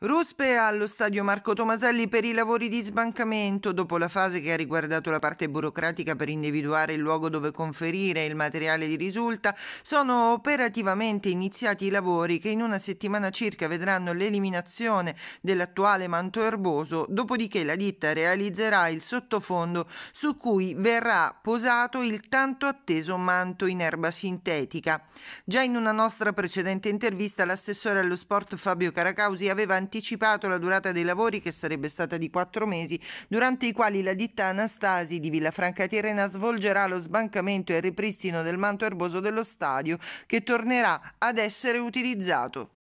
Ruspe allo stadio Marco Tomaselli per i lavori di sbancamento, dopo la fase che ha riguardato la parte burocratica per individuare il luogo dove conferire il materiale di risulta, sono operativamente iniziati i lavori che in una settimana circa vedranno l'eliminazione dell'attuale manto erboso, dopodiché la ditta realizzerà il sottofondo su cui verrà posato il tanto atteso manto in erba sintetica. Già in una nostra precedente intervista l'assessore allo sport Fabio Caracausi aveva anticipato anticipato la durata dei lavori che sarebbe stata di quattro mesi, durante i quali la ditta Anastasi di Villafranca Tirrena svolgerà lo sbancamento e il ripristino del manto erboso dello stadio che tornerà ad essere utilizzato.